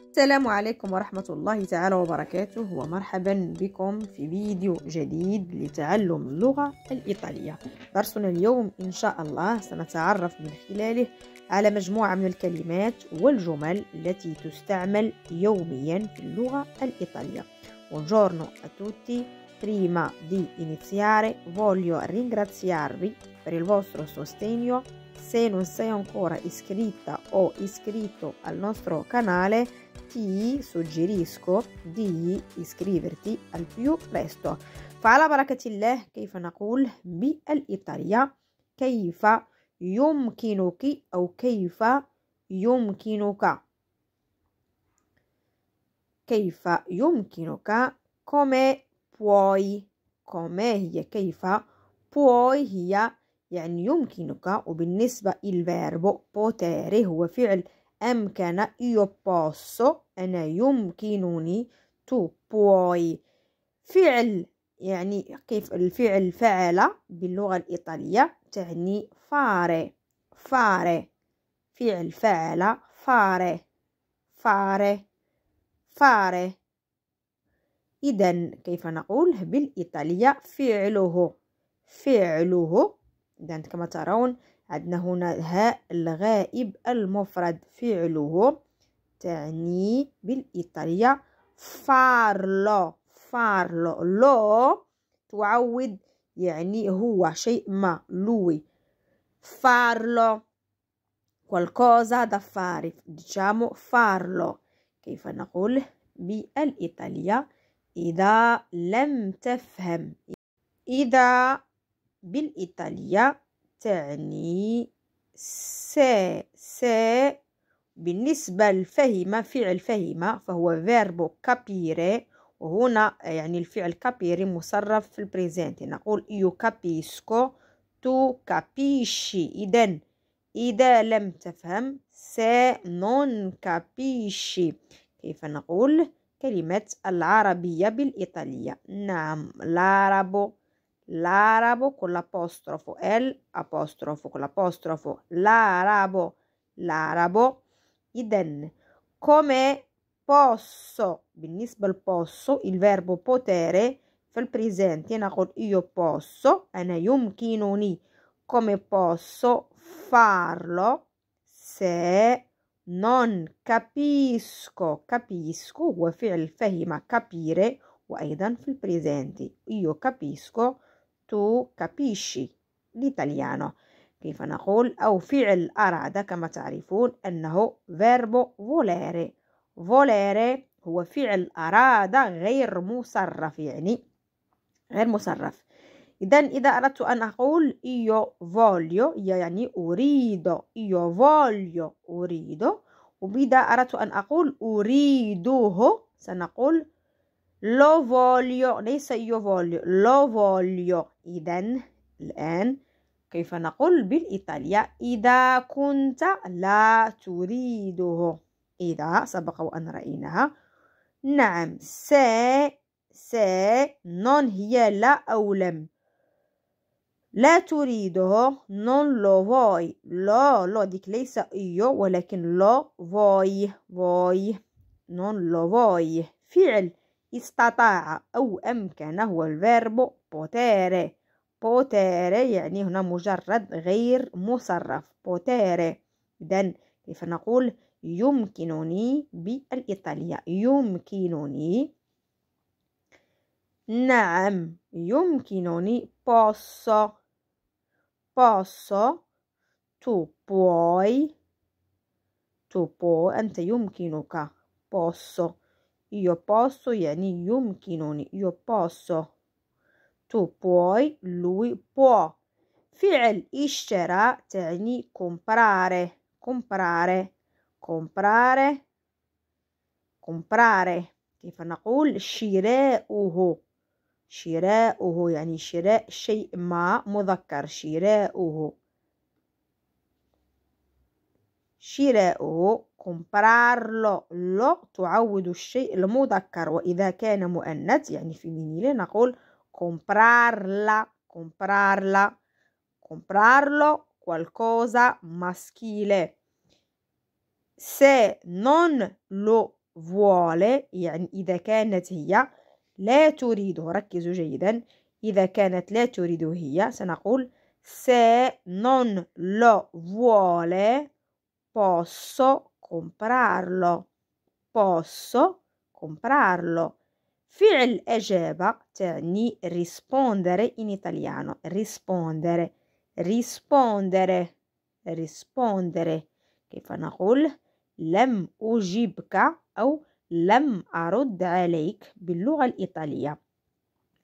السلام عليكم ورحمة الله تعالى وبركاته ومرحبا بكم في فيديو جديد لتعلم اللغة الإيطالية درسنا اليوم إن شاء الله سنتعرف من خلاله على مجموعة من الكلمات والجمل التي تستعمل يوميا في اللغة الإيطالية Buongiorno a tutti Prima di iniziare voglio ringraziarvi per il vostro sostegno. Se non sei ancora iscritta o iscritto al nostro canale ti suggerisco di iscriverti al più presto فعلى بركة الله كيف نقول بالإيطالية كيف يمكنك أو كيف يمكنك كيف يمكنك come puoi come هي كيف puoi هي يعني يمكنك وبالنسبة للفيربو potere هو فعل أمكن io posso أنا يمكنني تو بوي فعل يعني كيف الفعل فعل باللغة الإيطالية تعني فاري فاري فعل فعل فاري فاري فاري إذا كيف نقول بالإيطالية فعله فعله إذا كما ترون عندنا هنا هاء الغائب المفرد فعله تعني بالإيطالية فارلو فارلو لو تعود يعني هو شيء ما لوي فارلو qualcosa da fare diciamo farlo كيف نقول بالإيطالية إذا لم تفهم إذا بالإيطالية تعني س س بالنسبة لفهمة فعل فهمة فهو فيربو كابيري وهنا يعني الفعل كابيري مصرف في البريزنت نقول يو كابيسكو تو كابيشي إذا إذا لم تفهم سنون كابيشي كيف نقول كلمة العربية بالإيطالية نعم العرب l'arabo con l'apostrofo el apostrofo con l'apostrofo l'arabo l'arabo iden come posso بالنسبة لبوsso il verbo potere fel presente هنا io posso أنا يمكنني come posso farlo se non capisco capisco هو فعل فهم capire وأيضا في presente io capisco تو كابيشي الإيطاليانو كيف نقول أو فعل أراد كما تعرفون أنه verbo volere volere هو فعل أراد غير مصرف يعني غير مصرف إذا إذا أردت أن أقول io voglio يعني أريد io voglio أريد وإذا أردت أن أقول أريده سنقول لو voglio ليس يو voglio لو voglio إذا الآن كيف نقول بالإيطالية إذا كنت لا تريده إذا سبق وأن رأيناها نعم س س نون هي لا أو لم لا تريده نون لو فوي لو لو ديك ليس إيو ولكن لو فوي فوي نون لو فوي فعل استطاع أو أمكن هو الفيرب بوتيري بوتيري يعني هنا مجرد غير مصرف بوتيري إذا كيف نقول يمكنني بالإيطالية يمكنني نعم يمكنني posso posso tu puoi tu puoi أنت يمكنك posso Io posso, yani yumkinuni. Io posso. Tu puoi, lui può. فعل اشترى teni comprare comprare comprare comprare shire كيف نقول شراؤه شراؤه يعني شراء شيء ما shire uhu. شراؤه كومبرارلو لو تعود الشيء المذكر وإذا كان مؤنث يعني في مينيل نقول comprarla comprarla comprarlo qualcosa maschile se non lo vuole يعني إذا كانت هي لا تريد ركزوا جيدا إذا كانت لا تريد هي سنقول se non lo vuole posso comprarlo posso comprarlo فعل أجاب تعني rispondere in italiano rispondere rispondere rispondere كيف نقول لم أجيبك أو لم أرد عليك باللغة الإيطالية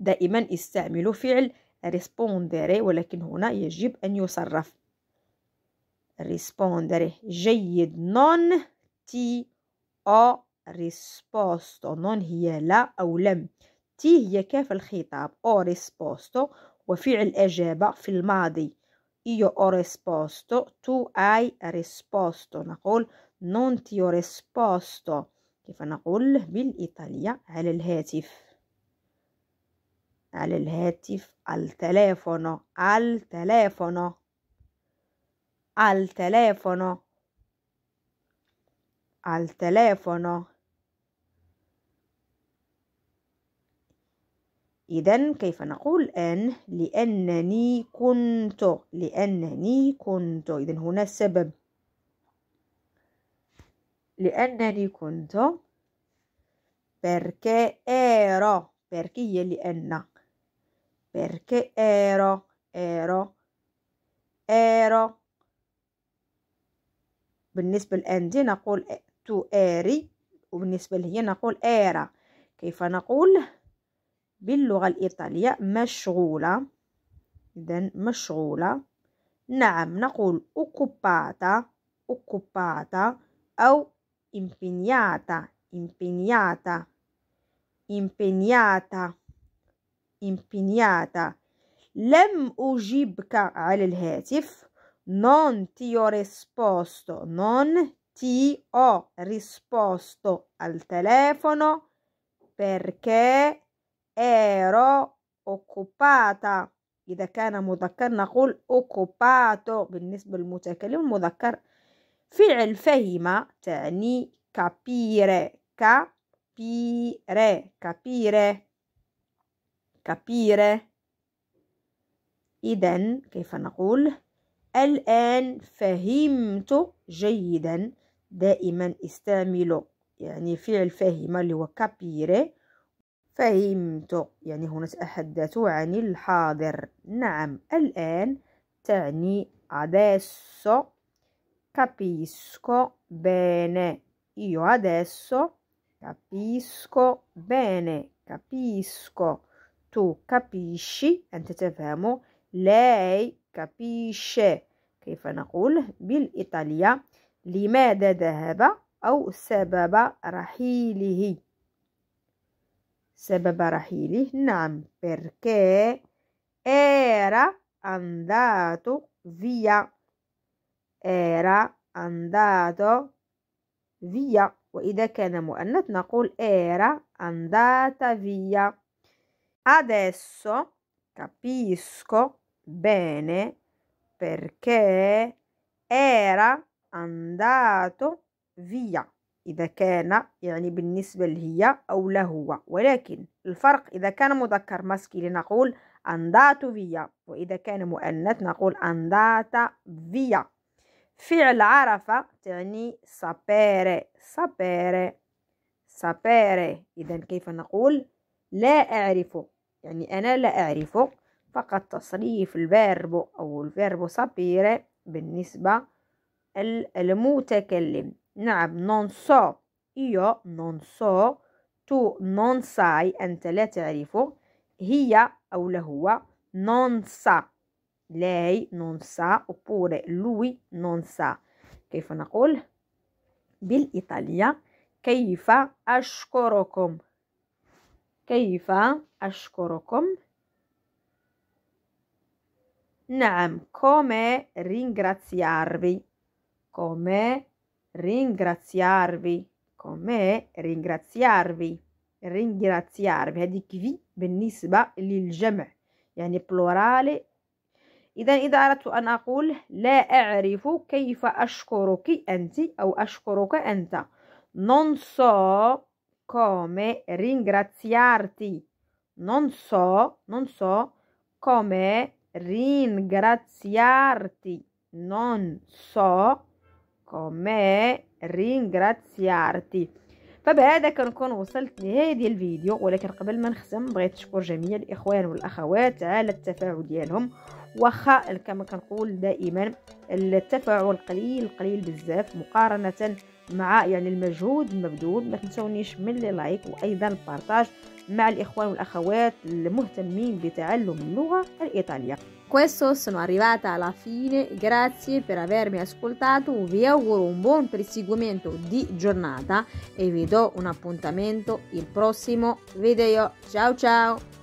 دائما استعمل فعل rispondere ولكن هنا يجب أن يصرف rispondere. جيد non ti ho risposto. Non هي لا أو لم. تي هي كيف الخطاب. ho risposto وفعل إجابة في الماضي. io ho risposto. tu hai risposto. نقول non ti ho risposto. كيف نقول بالإيطالية على الهاتف. على الهاتف التليفون التليفون al telefono al telefono إذا كيف نقول أن لأنني كنت لأنني كنت إذا هنا السبب لأنني كنت perché ero perché هي لأن perché ero ero ero بالنسبة لأندي نقول تو آري وبالنسبة لهي نقول آرا كيف نقول باللغة الإيطالية مشغولة إذا مشغولة نعم نقول أوكوباتا أوكوباتا أو إمبينياتا إمبينياتا إمبينياتا إمبينياتا لم أجيبك على الهاتف non ti ho risposto, non ti ho risposto al telefono perché ero occupata إذا كان مذكر نقول occupato بالنسبة للمتكلم المذكر فعل فهم تعني capire capire capire capire إذن كيف نقول الآن فهمت جيدا دائما استعمل يعني فعل فهم اللي هو كابيري فهمت يعني هنا تحدث عن الحاضر نعم الآن تعني adesso capisco bene io إيوه، adesso capisco bene capisco tu capisci أنت تفهمه لاي كابيشي كيف نقول بالإيطالية لماذا ذهب أو سبب رحيله سبب رحيله نعم perché era andato via era andato via وإذا كان مؤنث نقول era andata via adesso capisco bene perché era andato via إذا كان يعني بالنسبة لهي أو لهو ولكن الفرق إذا كان مذكر مسكي لنقول أندات فيا وإذا كان مؤنث نقول أندات فيا فعل عرفة تعني سابيري سابيري سابيري إذا كيف نقول لا أعرف يعني أنا لا أعرف فقط تصريف الفيرب أو الفيرب سابيري بالنسبة المتكلم نعم نون سو إيو نون سو تو نون ساي أنت لا تعرفه هي أو لهو نون سا لاي نون سا oppure لوي نون سا كيف نقول بالإيطالية كيف أشكركم كيف أشكركم Nam, come ringraziarvi? Come ringraziarvi? Come ringraziarvi? ringraziarvi هذيك في lil للجمع يعني plurale. إذا إذا أردت أن أقول لا أعرف كيف أشكرك أنت أو أشكرك أنت non so come ringraziarti non so non so come ringraziarti non so come ringraziarti فبهذا كنكون وصلت لهذه الفيديو ولكن قبل ما نختم بغيت نشكر جميع الاخوان والاخوات على التفاعل ديالهم واخا كما كنقول دائما التفاعل قليل قليل بزاف مقارنه مع يعني المجهود المبذول ما تنسونيش من لي لايك وايضا البارتاج مع الاخوان والاخوات المهتمين بتعلم اللغه الايطاليه questo sono arrivata alla fine grazie per avermi ascoltato vi auguro un buon proseguimento di giornata e vi do un appuntamento il prossimo video ciao ciao